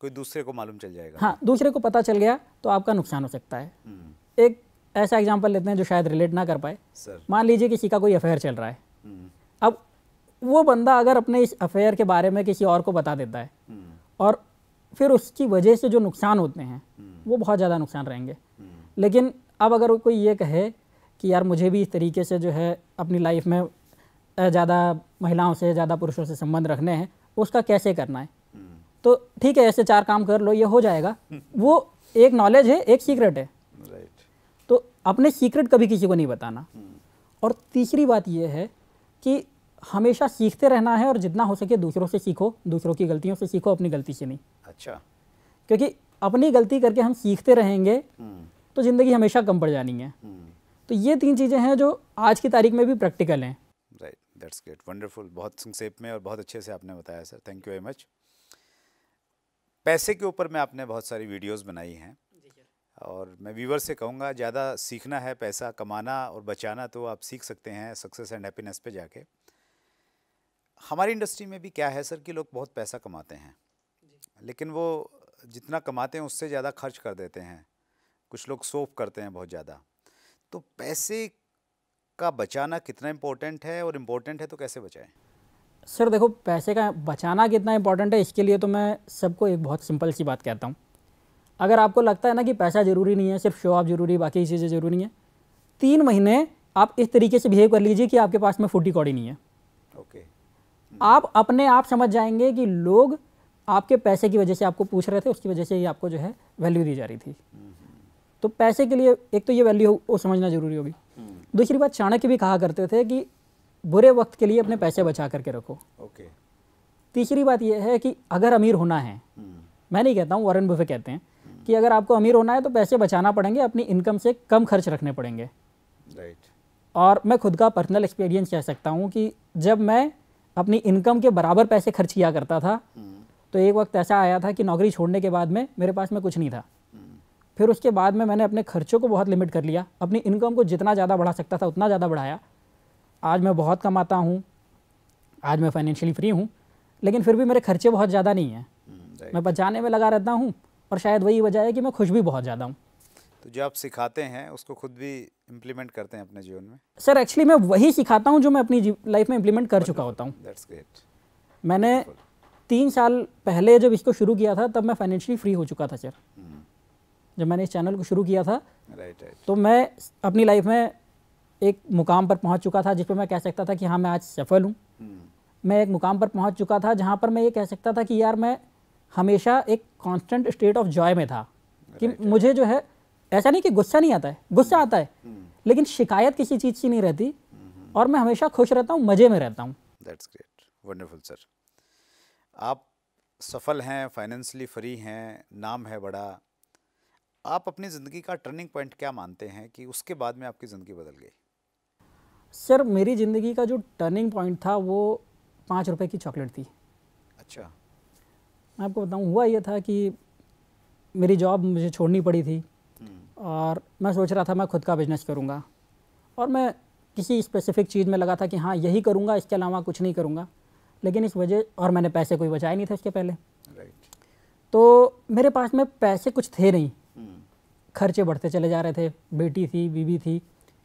कोई दूसरे को मालूम चल जाएगा हाँ दूसरे को पता चल गया तो आपका नुकसान हो सकता है हम्म। एक ऐसा एग्जाम्पल लेते हैं जो शायद रिलेट ना कर पाए मान लीजिए किसी का कोई अफेयर चल रहा है हम्म। अब वो बंदा अगर अपने इस अफेयर के बारे में किसी और को बता देता है हम्म। और फिर उसकी वजह से जो नुकसान होते हैं वो बहुत ज़्यादा नुकसान रहेंगे लेकिन अब अगर कोई ये कहे कि यार मुझे भी इस तरीके से जो है अपनी लाइफ में ज़्यादा महिलाओं से ज़्यादा पुरुषों से संबंध रखने हैं उसका कैसे करना है हम्म। तो ठीक है ऐसे चार काम कर लो ये हो जाएगा वो एक नॉलेज है एक सीक्रेट है तो अपने सीक्रेट कभी किसी को नहीं बताना हम्म। और तीसरी बात यह है कि हमेशा सीखते रहना है और जितना हो सके दूसरों से सीखो दूसरों की गलतियों से सीखो अपनी गलती से नहीं अच्छा क्योंकि अपनी गलती करके हम सीखते रहेंगे हम्म। तो ज़िंदगी हमेशा कम पड़ जानी है तो ये तीन चीज़ें हैं जो आज की तारीख में भी प्रैक्टिकल हैं दैट्स ग्रेट वंडरफुल बहुत संक्षेप में और बहुत अच्छे से आपने बताया sir thank you very much पैसे के ऊपर मैं आपने बहुत सारी वीडियोस बनाई हैं और मैं व्यूवर से कहूँगा ज़्यादा सीखना है पैसा कमाना और बचाना तो आप सीख सकते हैं सक्सेस एंड हैप्पीनेस पे जाके हमारी इंडस्ट्री में भी क्या है सर कि लोग बहुत पैसा कमाते हैं लेकिन वो जितना कमाते हैं उससे ज़्यादा खर्च कर देते हैं कुछ लोग सोफ करते हैं बहुत ज़्यादा तो पैसे का बचाना कितना इम्पोर्टेंट है और इम्पोर्टेंट है तो कैसे बचाएं सर देखो पैसे का बचाना कितना इम्पोर्टेंट है इसके लिए तो मैं सबको एक बहुत सिंपल सी बात कहता हूँ अगर आपको लगता है ना कि पैसा ज़रूरी नहीं है सिर्फ शो ऑफ ज़रूरी बाकी चीज़ें ज़रूरी नहीं है तीन महीने आप इस तरीके से बिहेव कर लीजिए कि आपके पास में फूटी कौड़ी नहीं है ओके hmm. आप अपने आप समझ जाएंगे कि लोग आपके पैसे की वजह से आपको पूछ रहे थे उसकी वजह से ही आपको जो है वैल्यू दी जा रही थी hmm. तो पैसे के लिए एक तो ये वैल्यू वो समझना ज़रूरी होगी hmm. दूसरी बात चाणक्य भी कहा करते थे कि बुरे वक्त के लिए अपने पैसे बचा करके रखो ओके तीसरी बात यह है कि अगर अमीर होना है hmm. मैं नहीं कहता हूँ वरन बुफे कहते हैं कि अगर आपको अमीर होना है तो पैसे बचाना पड़ेंगे अपनी इनकम से कम खर्च रखने पड़ेंगे राइट और मैं खुद का पर्सनल एक्सपीरियंस कह सकता हूँ कि जब मैं अपनी इनकम के बराबर पैसे खर्च किया करता था hmm. तो एक वक्त ऐसा आया था कि नौकरी छोड़ने के बाद में मेरे पास में कुछ नहीं था फिर उसके बाद में मैंने अपने खर्चों को बहुत लिमिट कर लिया अपनी इनकम को जितना ज़्यादा बढ़ा सकता था उतना ज़्यादा बढ़ाया आज मैं बहुत कमाता हूँ आज मैं फाइनेंशियली फ्री हूँ लेकिन फिर भी मेरे खर्चे बहुत ज़्यादा नहीं हैं hmm, मैं बचाने में लगा रहता हूँ और शायद वही वजह है कि मैं खुश भी बहुत ज़्यादा हूँ तो जो आप सिखाते हैं उसको खुद भी इम्प्लीमेंट करते हैं अपने जीवन में सर एक्चुअली मैं वही सिखाता हूँ जो मैं अपनी लाइफ में इम्प्लीमेंट कर चुका होता हूँ मैंने तीन साल पहले जब इसको शुरू किया था तब मैं फाइनेंशियली फ्री हो चुका था सर जब मैंने इस चैनल को शुरू किया था राइट तो मैं अपनी लाइफ में एक मुकाम पर पहुंच चुका था जिस पर मैं कह सकता था कि हाँ मैं आज सफल हूँ hmm. मैं एक मुकाम पर पहुंच चुका था जहाँ पर मैं ये कह सकता था कि यार मैं हमेशा एक कांस्टेंट स्टेट ऑफ जॉय में था कि मुझे जो है ऐसा नहीं कि गुस्सा नहीं आता है गुस्सा hmm. आता है hmm. लेकिन शिकायत किसी चीज़ की नहीं रहती और मैं हमेशा खुश रहता हूँ मज़े में रहता हूँ दैट्स ग्रेट वंडरफुल सर आप सफल हैं फाइनेंशली फ्री हैं नाम है बड़ा आप अपनी ज़िंदगी का टर्निंग पॉइंट क्या मानते हैं कि उसके बाद में आपकी ज़िंदगी बदल गई सर मेरी ज़िंदगी का जो टर्निंग पॉइंट था वो पाँच रुपये की चॉकलेट थी अच्छा मैं आपको बताऊँ हुआ ये था कि मेरी जॉब मुझे छोड़नी पड़ी थी हम्म। और मैं सोच रहा था मैं खुद का बिज़नेस करूँगा और मैं किसी स्पेसिफिक चीज़ में लगा था कि हाँ यही करूँगा इसके अलावा कुछ नहीं करूँगा लेकिन इस वजह और मैंने पैसे कोई बचाए नहीं थे इसके पहले right. तो मेरे पास में पैसे कुछ थे नहीं खर्चे बढ़ते चले जा रहे थे बेटी थी बीवी थी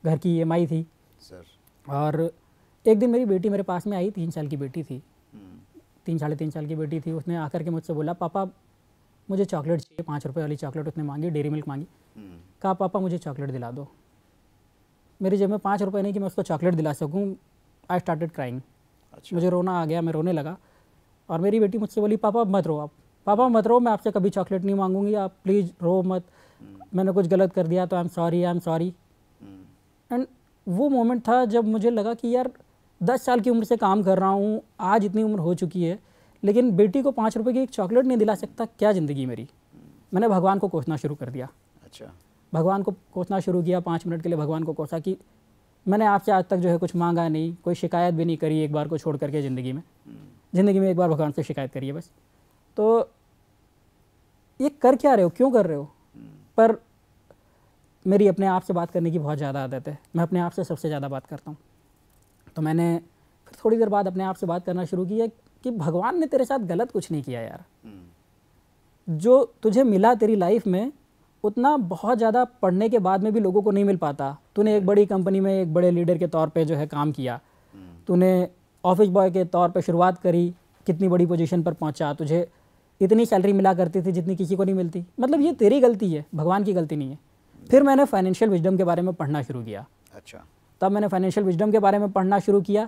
घर की ई e थी सर और एक दिन मेरी बेटी मेरे पास में आई तीन साल की बेटी थी हम्म। तीन साढ़े तीन साल की बेटी थी उसने आकर के मुझसे बोला पापा मुझे चॉकलेट चाहिए पाँच रुपये वाली चॉकलेट उसने मांगी डेरी मिल्क मांगी हम्म। कहा पापा मुझे चॉकलेट दिला दो मेरी जब में पाँच रुपये नहीं कि मैं उसको चॉकलेट दिला सकूँ आई स्टार्टेड क्राइंग मुझे रोना आ गया मैं रोने लगा और मेरी बेटी मुझसे बोली पापा मत रो आप पापा मत रो मैं आपसे कभी चॉकलेट नहीं मांगूंगी आप प्लीज़ रो मत मैंने कुछ गलत कर दिया तो I am sorry I am sorry and वो मोमेंट था जब मुझे लगा कि यार दस साल की उम्र से काम कर रहा हूँ आज इतनी उम्र हो चुकी है लेकिन बेटी को पाँच रुपये की एक चॉकलेट नहीं दिला सकता क्या ज़िंदगी मेरी मैंने भगवान को कोसना शुरू कर दिया अच्छा भगवान को कोसना शुरू किया पाँच मिनट के लिए भगवान को कोसा कि मैंने आपसे आज तक जो है कुछ मांगा नहीं कोई शिकायत भी नहीं करी एक बार को छोड़ करके ज़िंदगी में ज़िंदगी में एक बार भगवान से शिकायत करिए बस तो ये कर क्या रहे हो क्यों कर रहे हो पर मेरी अपने आप से बात करने की बहुत ज़्यादा आदत है मैं अपने आप से सबसे ज़्यादा बात करता हूँ तो मैंने फिर थोड़ी देर बाद अपने आप से बात करना शुरू किया कि भगवान ने तेरे साथ गलत कुछ नहीं किया यार हम्म। जो तुझे मिला तेरी लाइफ में उतना बहुत ज़्यादा पढ़ने के बाद में भी लोगों को नहीं मिल पाता तूने एक हम्म। बड़ी कंपनी में एक बड़े लीडर के तौर पे जो है काम किया हम्म। तूने ऑफिस बॉय के तौर पे शुरुआत करी कितनी बड़ी पोजीशन पर पहुंचा तुझे इतनी सैलरी मिला करती थी जितनी किसी को नहीं मिलती मतलब ये तेरी गलती है भगवान की गलती नहीं है फिर मैंने फाइनेंशियल विजडम के बारे में पढ़ना शुरू किया अच्छा तब मैंने फाइनेंशियल विजडम के बारे में पढ़ना शुरू किया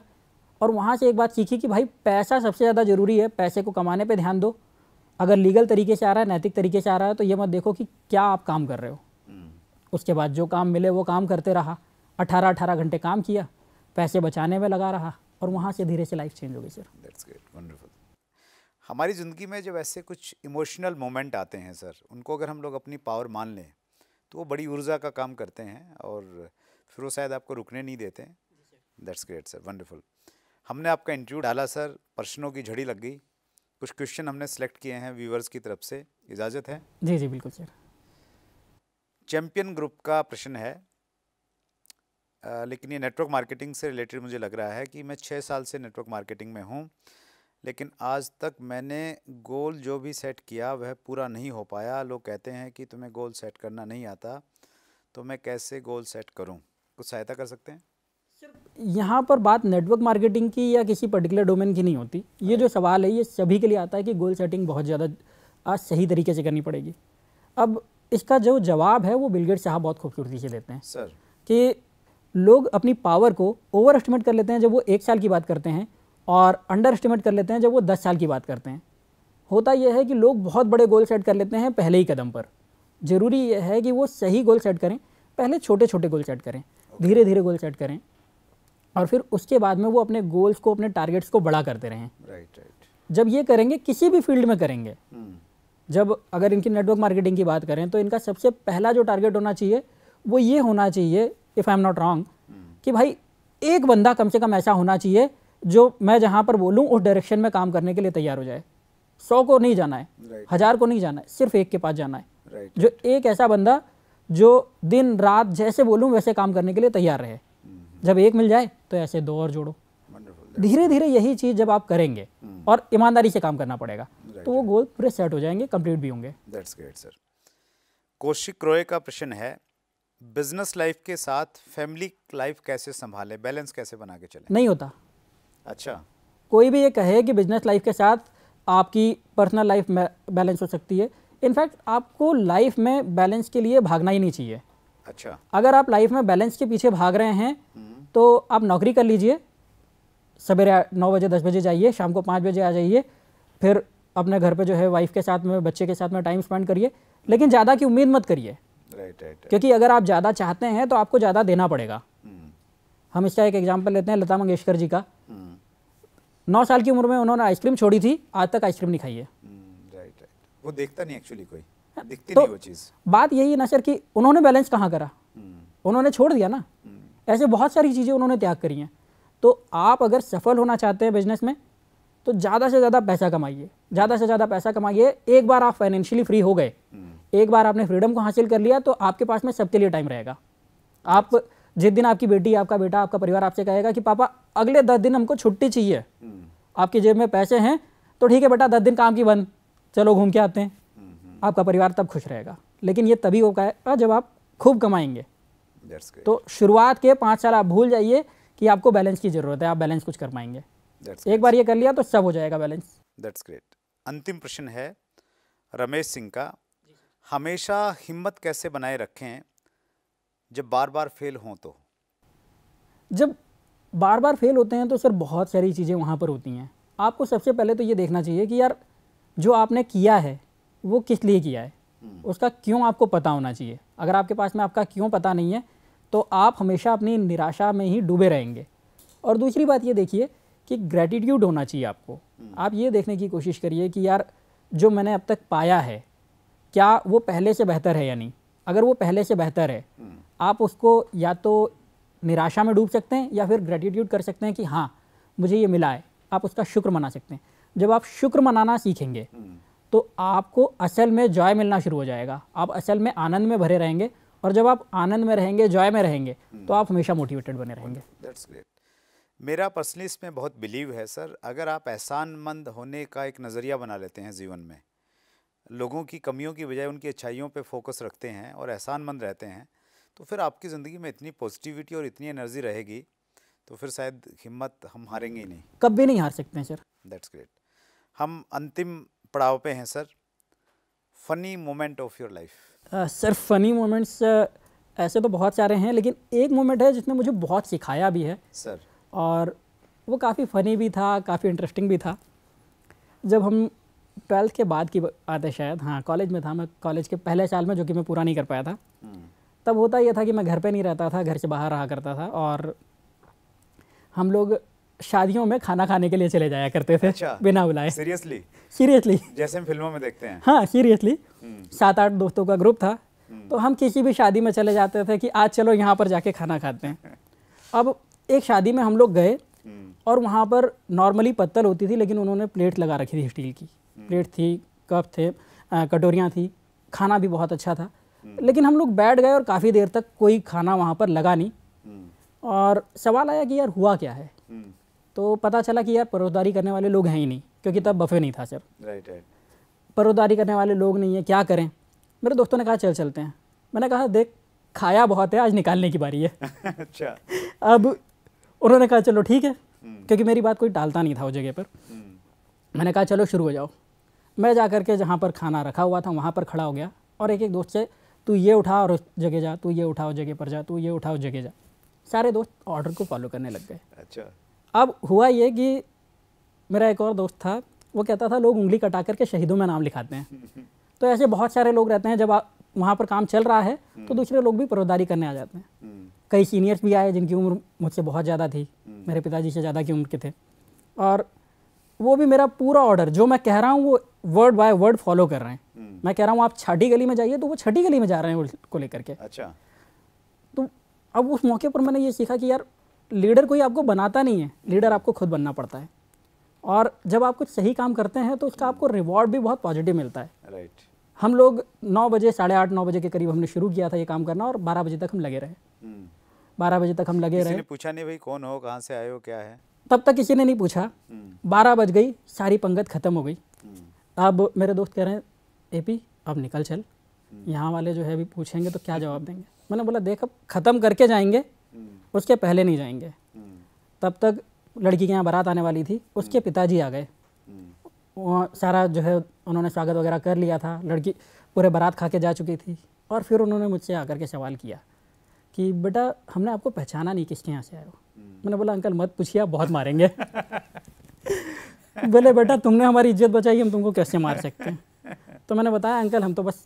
और वहाँ से एक बात सीखी कि भाई पैसा सबसे ज़्यादा ज़रूरी है पैसे को कमाने पर ध्यान दो अगर लीगल तरीके से आ रहा है नैतिक तरीके से आ रहा है तो ये मत देखो कि क्या आप काम कर रहे हो हम्म। उसके बाद जो काम मिले वो काम करते रहा अठारह अठारह घंटे काम किया पैसे बचाने में लगा रहा और वहाँ से धीरे से लाइफ चेंज हो गई सर हमारी ज़िंदगी में जब ऐसे कुछ इमोशनल मोमेंट आते हैं सर उनको अगर हम लोग अपनी पावर मान लें तो वो बड़ी ऊर्जा का काम करते हैं और फिर वो शायद आपको रुकने नहीं देते दैट्स ग्रेट सर वंडरफुल हमने आपका इंटरव्यू डाला सर प्रश्नों की झड़ी लग गई कुछ क्वेश्चन हमने सेलेक्ट किए हैं व्यूवर्स की तरफ से इजाज़त है जी जी बिल्कुल सर चैम्पियन ग्रुप का प्रश्न है आ, लेकिन ये नेटवर्क मार्केटिंग से रिलेटेड मुझे लग रहा है कि मैं छः साल से नेटवर्क मार्केटिंग में हूँ लेकिन आज तक मैंने गोल जो भी सेट किया वह पूरा नहीं हो पाया लोग कहते हैं कि तुम्हें गोल सेट करना नहीं आता तो मैं कैसे गोल सेट करूं कुछ सहायता कर सकते हैं यहाँ पर बात नेटवर्क मार्केटिंग की या किसी पर्टिकुलर डोमेन की नहीं होती ये जो सवाल है ये सभी के लिए आता है कि गोल सेटिंग बहुत ज़्यादा आज सही तरीके से करनी पड़ेगी अब इसका जो जवाब है वो बिलगेट साहब बहुत खूबसूरती से देते हैं सर कि लोग अपनी पावर को ओवर एस्टिमेट कर लेते हैं जब वो एक साल की बात करते हैं और अंडर एस्टिमेट कर लेते हैं जब वो दस साल की बात करते हैं होता यह है कि लोग बहुत बड़े गोल सेट कर लेते हैं पहले ही कदम पर ज़रूरी यह है कि वो सही गोल सेट करें पहले छोटे छोटे गोल सेट करें धीरे धीरे गोल सेट करें और फिर उसके बाद में वो अपने गोल्स को अपने टारगेट्स को बड़ा करते रहें राइट राइट जब ये करेंगे किसी भी फील्ड में करेंगे हम्म। जब अगर इनकी नेटवर्क मार्केटिंग की बात करें तो इनका सबसे पहला जो टारगेट होना चाहिए वो ये होना चाहिए if I am not wrong कि भाई एक बंदा कम से कम ऐसा होना चाहिए जो मैं जहाँ पर बोलूँ उस डायरेक्शन में काम करने के लिए तैयार हो जाए सौ को नहीं जाना है right. हज़ार को नहीं जाना है सिर्फ एक के पास जाना है right. जो एक ऐसा बंदा जो दिन रात जैसे बोलूँ वैसे काम करने के लिए तैयार रहे mm-hmm. जब एक मिल जाए तो ऐसे दो और जोड़ो धीरे धीरे यही चीज़ जब आप करेंगे mm-hmm. और ईमानदारी से काम करना पड़ेगा right. तो वो गोल पूरे सेट हो जाएंगे कंप्लीट भी होंगे कौशिक का प्रश्न है बिजनेस लाइफ के साथ फैमिली लाइफ कैसे संभाले बैलेंस कैसे बना के चले नहीं होता अच्छा कोई भी ये कहे कि बिजनेस लाइफ के साथ आपकी पर्सनल लाइफ बैलेंस हो सकती है इनफैक्ट आपको लाइफ में बैलेंस के लिए भागना ही नहीं चाहिए अच्छा अगर आप लाइफ में बैलेंस के पीछे भाग रहे हैं हम्म। तो आप नौकरी कर लीजिए सवेरे नौ बजे दस बजे जाइए शाम को पाँच बजे आ जाइए फिर अपने घर पे जो है वाइफ के साथ में बच्चे के साथ में टाइम स्पेंड करिए लेकिन ज़्यादा की उम्मीद मत करिए राइट राइट क्योंकि अगर आप ज़्यादा चाहते हैं तो आपको ज़्यादा देना पड़ेगा हम्म। हम इसका एक एग्जाम्पल लेते हैं लता मंगेशकर जी का हम्म। नौ साल की उम्र में उन्होंने आइसक्रीम छोड़ी थी आज तक आइसक्रीम नहीं खाई है राइट हम्म, राइट वो देखता नहीं एक्चुअली कोई हाँ, दिखती तो नहीं वो चीज़ बात यही है ना सर कि उन्होंने बैलेंस कहाँ करा हम्म। उन्होंने छोड़ दिया ना हम्म। ऐसे बहुत सारी चीज़ें उन्होंने त्याग करी हैं तो आप अगर सफल होना चाहते हैं बिजनेस में तो ज़्यादा से ज़्यादा पैसा कमाइए ज़्यादा से ज़्यादा पैसा कमाइए एक बार आप फाइनेंशियली फ्री हो गए एक बार आपने फ्रीडम को हासिल कर लिया तो आपके पास में सबके लिए टाइम रहेगा आप जिस दिन आपकी बेटी आपका बेटा आपका परिवार आपसे कहेगा कि पापा अगले दस दिन हमको छुट्टी चाहिए आपकी जेब में पैसे हैं तो ठीक है बेटा दस दिन काम की बंद चलो घूम के आते हैं आपका परिवार तब खुश रहेगा लेकिन ये तभी हो पाएगा जब आप खूब कमाएंगे तो शुरुआत के पाँच साल आप भूल जाइए कि आपको बैलेंस की ज़रूरत है आप बैलेंस कुछ कर पाएंगे एक बार ये कर लिया तो सब हो जाएगा बैलेंस दैट्स ग्रेट अंतिम प्रश्न है रमेश सिंह का हमेशा हिम्मत कैसे बनाए रखें जब बार बार फेल हों तो जब बार बार फेल होते हैं तो सर बहुत सारी चीज़ें वहाँ पर होती हैं आपको सबसे पहले तो ये देखना चाहिए कि यार जो आपने किया है वो किस लिए किया है हम्म। उसका क्यों आपको पता होना चाहिए अगर आपके पास में आपका क्यों पता नहीं है तो आप हमेशा अपनी निराशा में ही डूबे रहेंगे और दूसरी बात ये देखिए कि ग्रेटिट्यूड होना चाहिए आपको हम्म। आप ये देखने की कोशिश करिए कि यार जो मैंने अब तक पाया है क्या वो पहले से बेहतर है या नहीं अगर वो पहले से बेहतर है आप उसको या तो निराशा में डूब सकते हैं या फिर ग्रेटिट्यूड कर सकते हैं कि हाँ मुझे ये मिला है आप उसका शुक्र मना सकते हैं जब आप शुक्र मनाना सीखेंगे तो आपको असल में जॉय मिलना शुरू हो जाएगा आप असल में आनंद में भरे रहेंगे और जब आप आनंद में रहेंगे जॉय में रहेंगे तो आप हमेशा मोटिवेटेड बने रहेंगे दैट्स ग्रेट मेरा पर्सनली इसमें बहुत बिलीव है सर अगर आप एहसानमंद होने का एक नज़रिया बना लेते हैं जीवन में लोगों की कमियों की बजाय उनकी अच्छाइयों पे फोकस रखते हैं और एहसानमंद रहते हैं तो फिर आपकी ज़िंदगी में इतनी पॉजिटिविटी और इतनी एनर्जी रहेगी तो फिर शायद हिम्मत हम हारेंगे ही नहीं कभी नहीं हार सकते हैं सर दैट्स ग्रेट हम अंतिम पड़ाव पे हैं sir funny moment of your life sir funny moments ऐसे तो बहुत सारे हैं लेकिन एक मोमेंट है जिसने मुझे बहुत सिखाया भी है सर और वो काफ़ी फ़नी भी था काफ़ी इंटरेस्टिंग भी था जब हम ट्वेल्थ के बाद की बात है शायद हाँ कॉलेज में था मैं कॉलेज के पहले साल में जो कि मैं पूरा नहीं कर पाया था हम्म। तब होता यह था कि मैं घर पे नहीं रहता था घर से बाहर रहा करता था और हम लोग शादियों में खाना खाने के लिए चले जाया करते थे अच्छा, बिना बुलाए सीरियसली सीरियसली जैसे हम फिल्मों में देखते हैं हाँ सीरियसली हम्म। सात आठ दोस्तों का ग्रुप था हम्म। तो हम किसी भी शादी में चले जाते थे कि आज चलो यहाँ पर जाके खाना खाते हैं अब एक शादी में हम लोग गए और वहाँ पर नॉर्मली पत्तल होती थी लेकिन उन्होंने प्लेट लगा रखी थी स्टील की प्लेट थी कप थे कटोरियाँ थी खाना भी बहुत अच्छा था हम्म। लेकिन हम लोग बैठ गए और काफ़ी देर तक कोई खाना वहाँ पर लगा नहीं हम्म। और सवाल आया कि यार हुआ क्या है हम्म। तो पता चला कि यार परोदारी करने वाले लोग हैं ही नहीं क्योंकि तब बफे नहीं था सर राइट परोदारी करने वाले लोग नहीं है क्या करें मेरे दोस्तों ने कहा चल चलते हैं मैंने कहा देख खाया बहुत है आज निकालने की बारी है अच्छा अब उन्होंने कहा चलो ठीक है क्योंकि मेरी बात कोई टालता नहीं था उस जगह पर मैंने कहा चलो शुरू हो जाओ मैं जा कर के जहाँ पर खाना रखा हुआ था वहाँ पर खड़ा हो गया और एक एक दोस्त से तू ये उठा और जगह जा तू ये उठाओ जगह पर जा तू ये उठाओ जगह जा सारे दोस्त ऑर्डर को फॉलो करने लग गए अच्छा अब हुआ ये कि मेरा एक और दोस्त था वो कहता था लोग उंगली कटा करके शहीदों में नाम लिखाते हैं तो ऐसे बहुत सारे लोग रहते हैं जब वहाँ पर काम चल रहा है तो हम्म। दूसरे लोग भी परोदारी करने आ जाते हैं हम्म। कई सीनियर्स भी आए जिनकी उम्र मुझसे बहुत ज़्यादा थी हम्म। मेरे पिताजी से ज़्यादा की उम्र के थे और वो भी मेरा पूरा ऑर्डर जो मैं कह रहा हूँ वो वर्ड बाय वर्ड फॉलो कर रहे हैं हम्म। मैं कह रहा हूँ आप छठी गली में जाइए तो वो छठी गली में जा रहे हैं उसको लेकर के अच्छा तो अब उस मौके पर मैंने ये सीखा कि यार लीडर कोई आपको बनाता नहीं है लीडर आपको खुद बनना पड़ता है और जब आप कुछ सही काम करते हैं तो उसका आपको रिवॉर्ड भी बहुत पॉजिटिव मिलता है राइट हम लोग नौ बजे साढ़े आठ नौ बजे के करीब हमने शुरू किया था ये काम करना और बारह बजे तक हम लगे रहे हम्म। बारह बजे तक हम लगे रहे पूछा नहीं भाई कौन हो कहाँ से आए हो क्या है तब तक किसी ने नहीं पूछा हम्म। बारह बज गई सारी पंगत खत्म हो गई अब मेरे दोस्त कह रहे हैं ए पी अब निकल चल यहाँ वाले जो है अभी पूछेंगे तो क्या जवाब देंगे मैंने बोला देख अब ख़त्म करके जाएंगे उसके पहले नहीं जाएंगे तब तक लड़की के यहाँ बारात आने वाली थी उसके पिताजी आ गए सारा जो है उन्होंने स्वागत वगैरह कर लिया था लड़की पूरे बारात खा के जा चुकी थी और फिर उन्होंने मुझसे आकर के सवाल किया कि बेटा हमने आपको पहचाना नहीं किसके यहाँ से आए हो मैंने बोला अंकल मत पूछिए आप बहुत मारेंगे बोले बेटा तुमने हमारी इज्जत बचाई हम तुमको कैसे मार सकते हैं तो मैंने बताया अंकल हम तो बस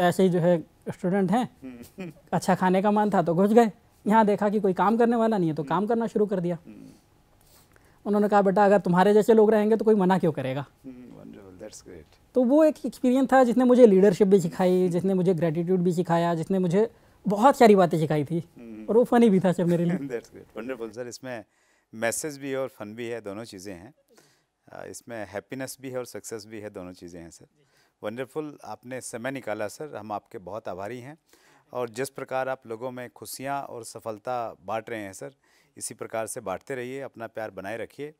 ऐसे ही जो है स्टूडेंट हैं अच्छा खाने का मन था तो घुस गए यहाँ देखा कि कोई काम करने वाला नहीं है तो काम करना शुरू कर दिया उन्होंने कहा बेटा अगर तुम्हारे जैसे लोग रहेंगे तो कोई मना क्यों करेगा तो वो एक एक्सपीरियंस था जिसने मुझे लीडरशिप भी सिखाई जिसने मुझे ग्रेटिट्यूड भी सिखाया जिसने मुझे बहुत सारी बातें सिखाई थी और वो फ़नी भी था सर मेरे लिए सर इसमें मैसेज भी है और फन भी है दोनों चीज़ें हैं इसमें हैप्पीनेस भी है और सक्सेस भी है दोनों चीज़ें हैं सर वंडरफुल आपने समय निकाला सर हम आपके बहुत आभारी हैं और जिस प्रकार आप लोगों में खुशियाँ और सफलता बांट रहे हैं सर इसी प्रकार से बांटते रहिए अपना प्यार बनाए रखिए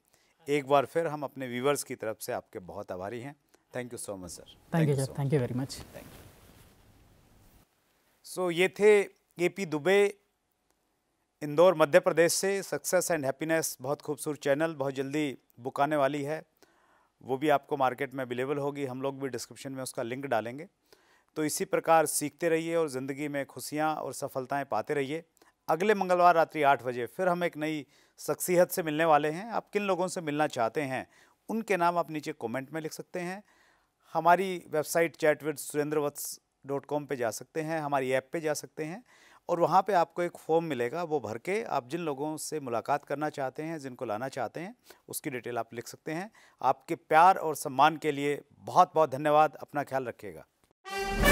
एक बार फिर हम अपने व्यूवर्स की तरफ से आपके बहुत आभारी हैं thank you so much sir thank you sir thank you very much thank you so ये थे ए पी दुबे इंदौर मध्य प्रदेश से सक्सेस एंड हैप्पीनेस बहुत खूबसूरत चैनल बहुत जल्दी बुक आने वाली है वो भी आपको मार्केट में अवेलेबल होगी हम लोग भी डिस्क्रिप्शन में उसका लिंक डालेंगे तो इसी प्रकार सीखते रहिए और ज़िंदगी में खुशियाँ और सफलताएँ पाते रहिए अगले मंगलवार रात्रि आठ बजे फिर हम एक नई शख्सियत से मिलने वाले हैं आप किन लोगों से मिलना चाहते हैं उनके नाम आप नीचे कमेंट में लिख सकते हैं हमारी website chat with Surendra Vats dot com पर जा सकते हैं हमारी ऐप पे जा सकते हैं और वहाँ पे आपको एक फॉर्म मिलेगा वो भर के आप जिन लोगों से मुलाकात करना चाहते हैं जिनको लाना चाहते हैं उसकी डिटेल आप लिख सकते हैं आपके प्यार और सम्मान के लिए बहुत बहुत धन्यवाद अपना ख्याल रखिएगा